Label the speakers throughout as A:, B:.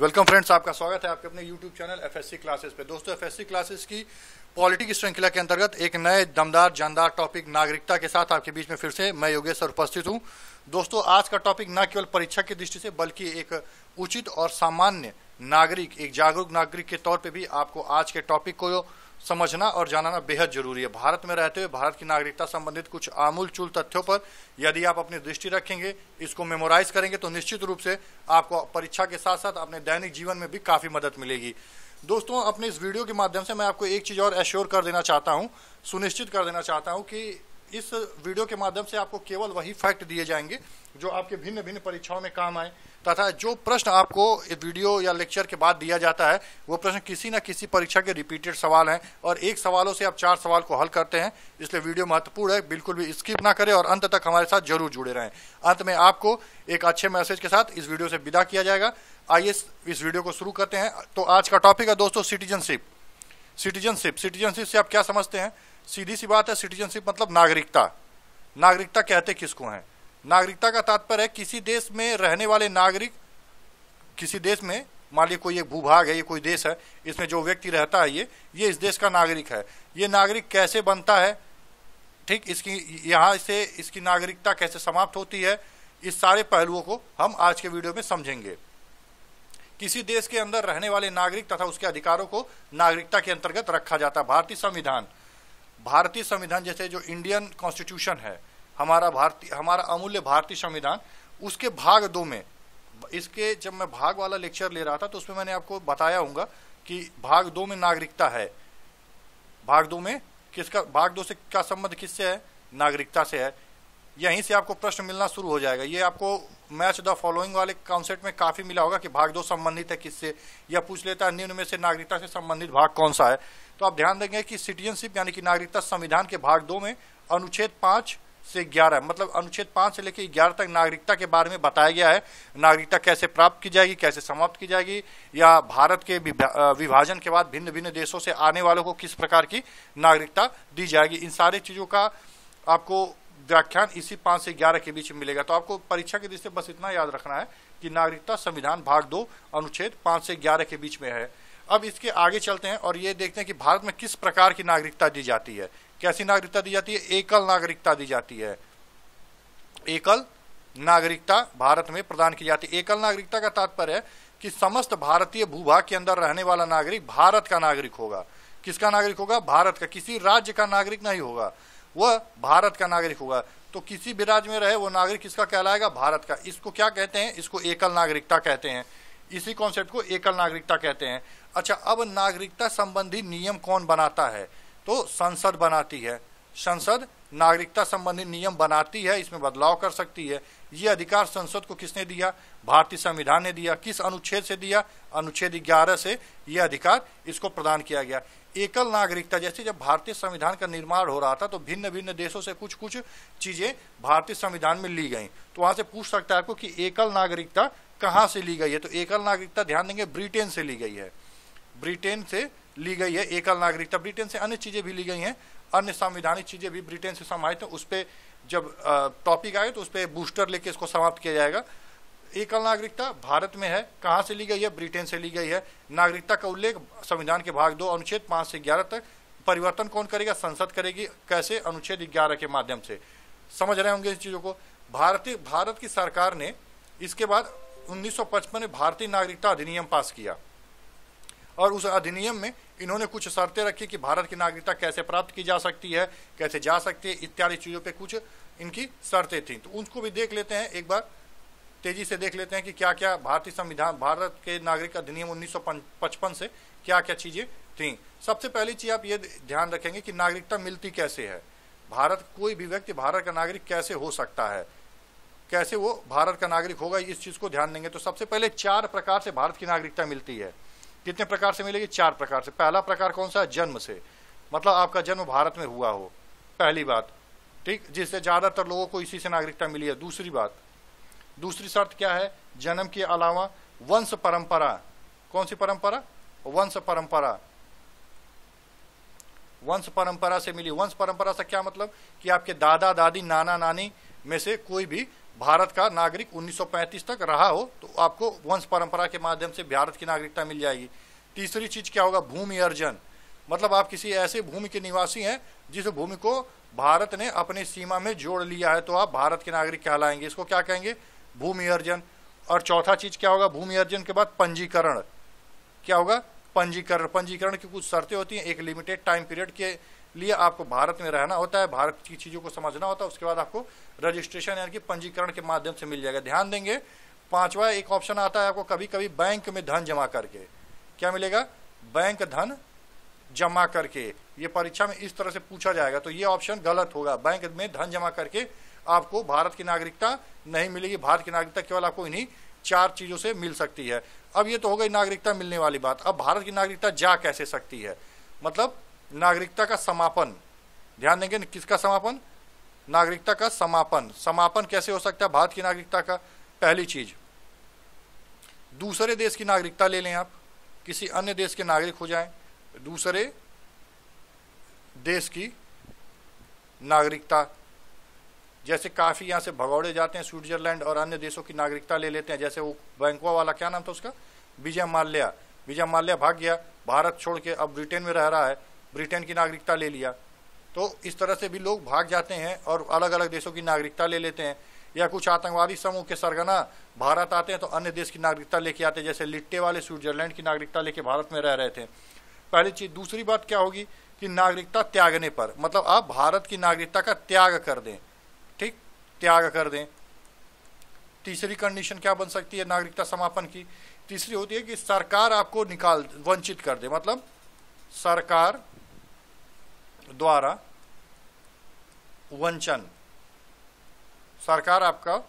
A: welcome friends आपका स्वागत है आपके अपने YouTube channel F S C classes पे दोस्तों एफ एस सी क्लासेस की पॉलिटी की श्रृंखला के अंतर्गत एक नए दमदार जानदार टॉपिक नागरिकता के साथ आपके बीच में फिर से मैं योगेश उपस्थित हूँ दोस्तों आज का टॉपिक न केवल परीक्षा की दृष्टि से बल्कि एक उचित और सामान्य नागरिक एक जागरूक नागरिक के तौर पर भी आपको आज के टॉपिक को समझना और जानना बेहद जरूरी है भारत में रहते हुए भारत की नागरिकता संबंधित कुछ आमूल चूल तथ्यों पर यदि आप अपनी दृष्टि रखेंगे इसको मेमोराइज करेंगे तो निश्चित रूप से आपको परीक्षा के साथ साथ अपने दैनिक जीवन में भी काफ़ी मदद मिलेगी दोस्तों अपने इस वीडियो के माध्यम से मैं आपको एक चीज़ और एश्योर कर देना चाहता हूँ सुनिश्चित कर देना चाहता हूँ कि इस वीडियो के माध्यम से आपको केवल वही फैक्ट दिए जाएंगे जो आपके भिन्न भिन्न परीक्षाओं में काम आए तथा जो प्रश्न आपको वीडियो या लेक्चर के बाद दिया जाता है वो प्रश्न किसी न किसी परीक्षा के रिपीटेड सवाल हैं और एक सवालों से आप चार सवाल को हल करते हैं इसलिए वीडियो महत्वपूर्ण है बिल्कुल भी स्किप ना करें और अंत तक हमारे साथ जरूर जुड़े रहें अंत में आपको एक अच्छे मैसेज के साथ इस वीडियो से विदा किया जाएगा आइए इस वीडियो को शुरू करते हैं तो आज का टॉपिक है दोस्तों सिटीजनशिप सिटीजनशिप सिटीजनशिप से आप क्या समझते हैं सीधी सी बात है सिटीजनशिप मतलब नागरिकता नागरिकता कहते किसको हैं नागरिकता का तात्पर्य है किसी देश में रहने वाले नागरिक किसी देश में मान लीजिए कोई एक भूभाग है ये कोई देश है इसमें जो व्यक्ति रहता है ये ये इस देश का नागरिक है ये नागरिक कैसे बनता है ठीक इसकी यहाँ से इसकी नागरिकता कैसे समाप्त होती है इस सारे पहलुओं को हम आज के वीडियो में समझेंगे किसी देश के अंदर रहने वाले नागरिक तथा उसके अधिकारों को नागरिकता के अंतर्गत रखा जाता भारतीय संविधान भारतीय संविधान जैसे जो इंडियन कॉन्स्टिट्यूशन है हमारा भारतीय हमारा अमूल्य भारतीय संविधान उसके भाग दो में इसके जब मैं भाग वाला लेक्चर ले रहा था तो उसमें मैंने आपको बताया हूँ कि भाग दो में नागरिकता है भाग दो में किसका भाग दो से क्या संबंध किससे है नागरिकता से है यहीं से आपको प्रश्न मिलना शुरू हो जाएगा ये आपको मैच द फॉलोइंग वाले कॉन्सेप्ट में काफ़ी मिला होगा कि भाग दो संबंधित है किससे या पूछ लेता है निम्न में से नागरिकता से संबंधित भाग कौन सा है तो आप ध्यान देंगे कि सिटीजनशिप यानी कि नागरिकता संविधान के भाग दो में अनुच्छेद पाँच से ग्यारह मतलब अनुच्छेद पाँच से लेकर ग्यारह तक नागरिकता के बारे में बताया गया है नागरिकता कैसे प्राप्त की जाएगी कैसे समाप्त की जाएगी या भारत के विभाजन के बाद भिन्न भिन्न देशों से आने वालों को किस प्रकार की नागरिकता दी जाएगी इन सारी चीज़ों का आपको व्याख्यान इसी पांच से ग्यारह के बीच में मिलेगा तो आपको परीक्षा की दृष्टि बस इतना याद रखना है कि नागरिकता संविधान भाग दो अनुच्छेद पांच से ग्यारह के बीच में है अब इसके आगे चलते हैं और ये देखते हैं कि भारत में किस प्रकार की नागरिकता दी जाती है कैसी नागरिकता दी जाती है एकल नागरिकता दी जाती है एकल नागरिकता भारत में प्रदान की जाती है एकल नागरिकता का तात्पर्य है कि समस्त भारतीय भूभाग के अंदर रहने वाला नागरिक भारत का नागरिक होगा किसका नागरिक होगा भारत का किसी राज्य का नागरिक नहीं होगा वह भारत का नागरिक होगा तो किसी भी राज्य में रहे वो नागरिक किसका कहलाएगा भारत का इसको क्या कहते हैं इसको एकल नागरिकता कहते हैं इसी कॉन्सेप्ट को एकल नागरिकता कहते हैं अच्छा अब नागरिकता संबंधी नियम कौन बनाता है तो संसद बनाती है संसद नागरिकता संबंधी नियम बनाती है इसमें बदलाव कर सकती है ये अधिकार संसद को किसने दिया भारतीय संविधान ने दिया किस अनुच्छेद से दिया अनुच्छेद ग्यारह से ये अधिकार इसको प्रदान किया गया एकल नागरिकता जैसे जब भारतीय संविधान का निर्माण हो रहा था तो भिन्न भिन्न देशों से कुछ कुछ चीज़ें भारतीय संविधान में ली गई तो वहां से पूछ सकता है आपको कि एकल नागरिकता कहाँ से ली गई है तो एकल नागरिकता ध्यान देंगे ब्रिटेन से ली गई है ब्रिटेन से ली गई है एकल नागरिकता ब्रिटेन से अन्य चीज़ें भी ली गई हैं अन्य संवैधानिक चीज़ें भी ब्रिटेन से समाहित हैं उस पर जब टॉपिक आए तो उस पर बूस्टर लेके इसको समाप्त किया जाएगा एकल नागरिकता भारत में है कहाँ से ली गई है ब्रिटेन से ली गई है नागरिकता का उल्लेख संविधान के भाग दो अनुच्छेद पाँच से ग्यारह तक परिवर्तन कौन करेगा संसद करेगी कैसे अनुच्छेद ग्यारह के माध्यम से समझ रहे होंगे इन चीज़ों को भारतीय भारत की सरकार ने इसके बाद 1955 में भारतीय नागरिकता अधिनियम पास किया और उस अधिनियम में इन्होंने कुछ शर्तें रखी कि भारत की नागरिकता कैसे प्राप्त की जा सकती है कैसे जा सकती है इत्यादि चीज़ों पर कुछ इनकी शर्तें थी तो उनको भी देख लेते हैं एक बार तेजी से देख लेते हैं कि क्या क्या भारतीय संविधान भारत के नागरिक अधिनियम उन्नीस से क्या क्या चीज़ें थी सबसे पहली चीज़ आप ये ध्यान रखेंगे कि नागरिकता मिलती कैसे है भारत कोई भी व्यक्ति भारत का नागरिक कैसे हो सकता है कैसे वो भारत का नागरिक होगा इस चीज़ को ध्यान देंगे तो सबसे पहले चार प्रकार से भारत की नागरिकता मिलती है कितने प्रकार से मिलेगी चार प्रकार से पहला प्रकार कौन सा है जन्म से मतलब आपका जन्म भारत में हुआ हो पहली बात ठीक जिससे ज़्यादातर लोगों को इसी से नागरिकता मिली है दूसरी बात दूसरी शर्त क्या है जन्म के अलावा वंश परंपरा कौन सी परंपरा वंश परंपरा वंश परंपरा से मिली वंश परंपरा से क्या मतलब कि आपके दादा दादी नाना नानी में से कोई भी भारत का नागरिक 1935 तक रहा हो तो आपको वंश परंपरा के माध्यम से भारत की नागरिकता मिल जाएगी तीसरी चीज़ क्या होगा भूमि अर्जन मतलब आप किसी ऐसे भूमि के निवासी हैं जिस भूमि को भारत ने अपनी सीमा में जोड़ लिया है तो आप भारत के नागरिक कहलाएंगे इसको क्या कहेंगे भूमि अर्जन और चौथा चीज़ क्या होगा भूमि अर्जन के बाद पंजीकरण क्या होगा पंजीकरण पंजीकरण की कुछ शर्तें होती हैं एक लिमिटेड टाइम पीरियड के लिए आपको भारत में रहना होता है भारत की चीज़ों को समझना होता है उसके बाद आपको रजिस्ट्रेशन यानी कि पंजीकरण के माध्यम से मिल जाएगा ध्यान देंगे पांचवा एक ऑप्शन आता है आपको कभी कभी बैंक में धन जमा करके क्या मिलेगा बैंक धन जमा करके ये परीक्षा में इस तरह से पूछा जाएगा तो ये ऑप्शन गलत होगा बैंक में धन जमा करके आपको भारत की नागरिकता नहीं मिलेगी भारत की नागरिकता केवल आपको इन्हीं चार चीज़ों से मिल सकती है अब ये तो हो गई नागरिकता मिलने वाली बात अब भारत की नागरिकता जा कैसे सकती है मतलब नागरिकता का समापन ध्यान देंगे किसका समापन नागरिकता का समापन समापन कैसे हो सकता है भारत की नागरिकता का पहली चीज दूसरे देश की नागरिकता ले लें आप किसी अन्य देश के नागरिक हो जाएं दूसरे देश की नागरिकता जैसे काफ़ी यहाँ से भगौड़े जाते हैं स्विट्जरलैंड और अन्य देशों की नागरिकता ले लेते हैं जैसे वो बैंकुआ वाला क्या नाम था उसका विजय माल्या विजय माल्या भाग गया भारत छोड़ के अब ब्रिटेन में रह रहा है ब्रिटेन की नागरिकता ले लिया तो इस तरह से भी लोग भाग जाते हैं और अलग अलग देशों की नागरिकता ले लेते हैं या कुछ आतंकवादी समूह के सरगना भारत आते हैं तो अन्य देश की नागरिकता लेके आते हैं जैसे लिट्टे वाले स्विट्जरलैंड की नागरिकता लेके भारत में रह रहे थे पहली चीज़ दूसरी बात क्या होगी कि नागरिकता त्यागने पर मतलब आप भारत की नागरिकता का त्याग कर दें ठीक त्याग कर दें तीसरी कंडीशन क्या बन सकती है नागरिकता समापन की तीसरी होती है कि सरकार आपको निकाल वंचित कर दे मतलब सरकार द्वारा वंचन सरकार आपका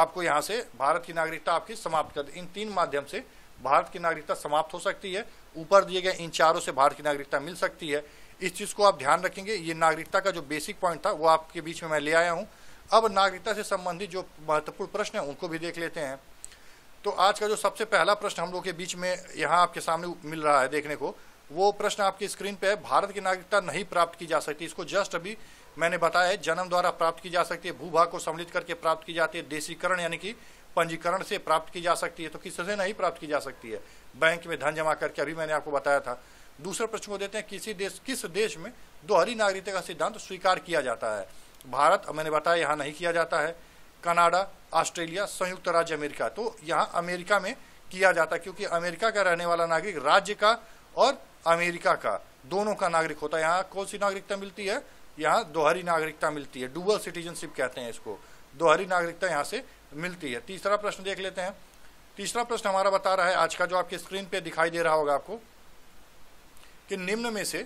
A: आपको यहां से भारत की नागरिकता आपकी समाप्त कर इन तीन माध्यम से भारत की नागरिकता समाप्त हो सकती है ऊपर दिए गए इन चारों से भारत की नागरिकता मिल सकती है इस चीज़ को आप ध्यान रखेंगे ये नागरिकता का जो बेसिक पॉइंट था वो आपके बीच में मैं ले आया हूं अब नागरिकता से संबंधित जो महत्वपूर्ण प्रश्न है उनको भी देख लेते हैं तो आज का जो सबसे पहला प्रश्न हम लोग के बीच में यहाँ आपके सामने मिल रहा है देखने को वो प्रश्न आपकी स्क्रीन पे है भारत की नागरिकता नहीं प्राप्त की जा सकती इसको जस्ट अभी मैंने बताया है जन्म द्वारा प्राप्त की जा सकती है भूभाग को सम्मिलित करके प्राप्त की जाती है देशीकरण यानी कि पंजीकरण से प्राप्त की जा सकती है तो किससे नहीं प्राप्त की जा सकती है बैंक में धन जमा करके अभी मैंने आपको बताया था दूसरे प्रश्न को देते हैं किसी देश किस देश में दोहरी नागरिकता का सिद्धांत स्वीकार किया जाता है भारत मैंने बताया यहाँ नहीं किया जाता है कनाडा ऑस्ट्रेलिया संयुक्त राज्य अमेरिका तो यहाँ अमेरिका में किया जाता है क्योंकि अमेरिका का रहने वाला नागरिक राज्य का और अमेरिका का दोनों का नागरिक होता है यहाँ कौन सी नागरिकता मिलती है यहाँ दोहरी नागरिकता मिलती है डुअल सिटीजनशिप कहते हैं इसको दोहरी नागरिकता यहाँ से मिलती है तीसरा प्रश्न देख लेते हैं तीसरा प्रश्न हमारा बता रहा है आज का जो आपके स्क्रीन पे दिखाई दे रहा होगा आपको कि निम्न में से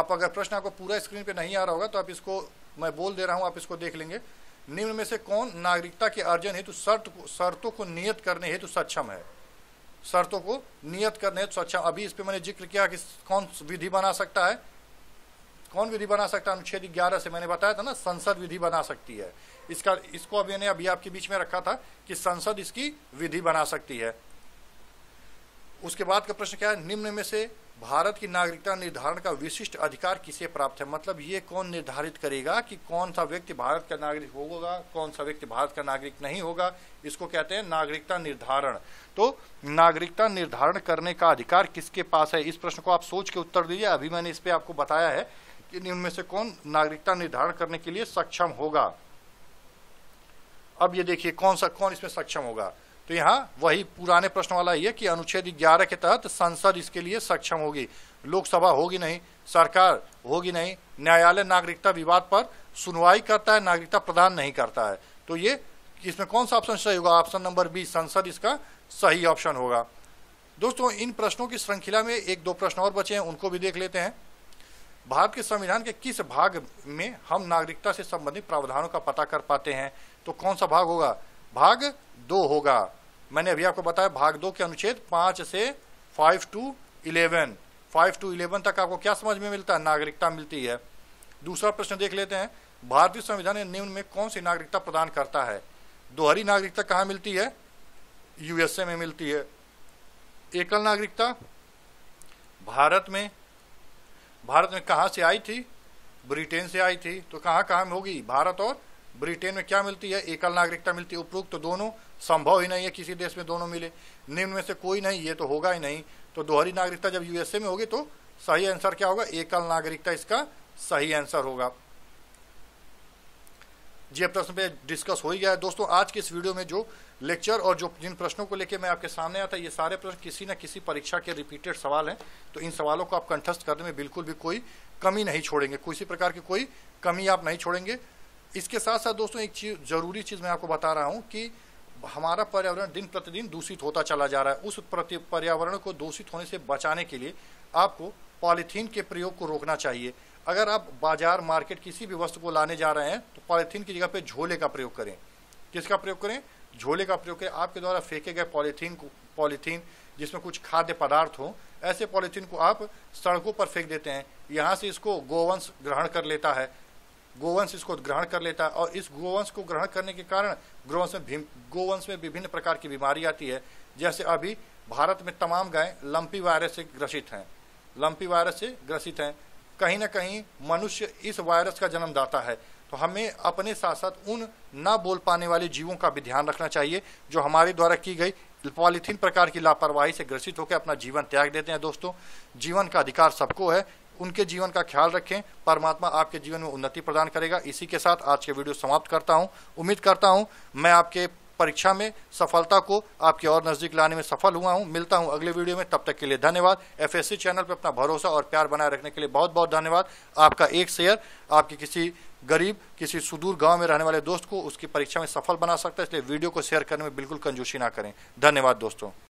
A: आप अगर प्रश्न आपको पूरा स्क्रीन पे नहीं आ रहा होगा तो आप इसको मैं बोल दे रहा हूँ आप इसको देख लेंगे निम्न में से कौन नागरिकता के अर्जन हेतु शर्त को शर्तों को नियत करने हेतु सक्षम है शर्तों को नियत करने तो अच्छा अभी इस पे मैंने जिक्र किया कि कौन विधि बना सकता है कौन विधि बना सकता है अनुच्छेद ग्यारह से मैंने बताया था ना संसद विधि बना सकती है इसका इसको अभी मैंने अभी आपके बीच में रखा था कि संसद इसकी विधि बना सकती है उसके बाद का प्रश्न क्या है निम्न में से भारत की नागरिकता निर्धारण का विशिष्ट अधिकार किसे प्राप्त है मतलब ये कौन निर्धारित करेगा कि कौन सा व्यक्ति भारत का नागरिक होगा कौन सा व्यक्ति भारत का नागरिक नहीं होगा इसको कहते हैं नागरिकता निर्धारण तो नागरिकता निर्धारण करने का अधिकार किसके पास है इस प्रश्न को आप सोच के उत्तर दीजिए अभी मैंने इस पर आपको बताया है कि उनमें से कौन नागरिकता निर्धारण करने के लिए सक्षम होगा अब ये देखिए कौन सा कौन इसमें सक्षम होगा तो यहाँ वही पुराने प्रश्न वाला ये है कि अनुच्छेद ग्यारह के तहत संसद इसके लिए सक्षम होगी लोकसभा होगी नहीं सरकार होगी नहीं न्यायालय नागरिकता विवाद पर सुनवाई करता है नागरिकता प्रदान नहीं करता है तो ये इसमें कौन सा ऑप्शन सही होगा ऑप्शन नंबर बी संसद इसका सही ऑप्शन होगा दोस्तों इन प्रश्नों की श्रृंखला में एक दो प्रश्न और बचे हैं उनको भी देख लेते हैं भारत के संविधान के किस भाग में हम नागरिकता से संबंधित प्रावधानों का पता कर पाते हैं तो कौन सा भाग होगा भाग दो होगा मैंने अभी आपको बताया भाग दो के अनुच्छेद पांच से five two eleven five two eleven तक आपको क्या समझ में मिलता है नागरिकता मिलती है दूसरा प्रश्न देख लेते हैं भारतीय संविधान निम्न में कौन सी नागरिकता प्रदान करता है दोहरी नागरिकता कहाँ मिलती है यूएसए में मिलती है एकल नागरिकता भारत में भारत में कहाँ से आई थी ब्रिटेन से आई थी तो कहाँ कहाँ होगी भारत और ब्रिटेन में क्या मिलती है एकल नागरिकता मिलती है उपरोक्त तो दोनों संभव ही नहीं है किसी देश में दोनों मिले निम्न में से कोई नहीं ये तो होगा ही नहीं तो दोहरी नागरिकता जब यूएसए में होगी तो सही आंसर क्या होगा एकल नागरिकता इसका सही आंसर होगा जी प्रश्न पे डिस्कस हो ही गया है दोस्तों आज के इस वीडियो में जो लेक्चर और जो जिन प्रश्नों को लेके मैं आपके सामने आया था ये सारे प्रश्न किसी न किसी परीक्षा के रिपीटेड सवाल हैं तो इन सवालों को आप कंठस्थ करने में बिल्कुल भी कोई कमी नहीं छोड़ेंगे किसी प्रकार की कोई कमी आप नहीं छोड़ेंगे इसके साथ साथ दोस्तों एक चीज जरूरी चीज़ मैं आपको बता रहा हूँ कि हमारा पर्यावरण दिन प्रतिदिन दूषित होता चला जा रहा है उस पर्यावरण को दूषित होने से बचाने के लिए आपको पॉलीथीन के प्रयोग को रोकना चाहिए अगर आप बाजार मार्केट किसी भी वस्तु को लाने जा रहे हैं तो पॉलीथीन की जगह पे झोले का प्रयोग करें किसका प्रयोग करें झोले का प्रयोग करें आपके द्वारा फेंके गए पॉलीथीन पॉलीथीन जिसमें कुछ खाद्य पदार्थ हो ऐसे पॉलीथीन को आप सड़कों पर फेंक देते हैं यहाँ से इसको गोवंश ग्रहण कर लेता है गोवंश इसको ग्रहण कर लेता है और इस गोवंश को ग्रहण करने के कारण गोवंश में गोवंश में विभिन्न प्रकार की बीमारी आती है जैसे अभी भारत में तमाम गाय लंपी वायरस से ग्रसित हैं लंपी वायरस से ग्रसित हैं कहीं ना कहीं मनुष्य इस वायरस का जन्मदाता है तो हमें अपने साथ साथ उन ना बोल पाने वाले जीवों का भी ध्यान रखना चाहिए जो हमारे द्वारा की गई पॉलीथीन प्रकार की लापरवाही से ग्रसित होकर अपना जीवन त्याग देते हैं दोस्तों जीवन का अधिकार सबको है उनके जीवन का ख्याल रखें परमात्मा आपके जीवन में उन्नति प्रदान करेगा इसी के साथ आज के वीडियो समाप्त करता हूँ उम्मीद करता हूँ मैं आपके परीक्षा में सफलता को आपके और नज़दीक लाने में सफल हुआ हूँ मिलता हूँ अगले वीडियो में तब तक के लिए धन्यवाद एफएससी चैनल पर अपना भरोसा और प्यार बनाए रखने के लिए बहुत बहुत धन्यवाद आपका एक शेयर आपके किसी गरीब किसी सुदूर गांव में रहने वाले दोस्त को उसकी परीक्षा में सफल बना सकता है इसलिए वीडियो को शेयर करने में बिल्कुल कंजूसी ना करें धन्यवाद दोस्तों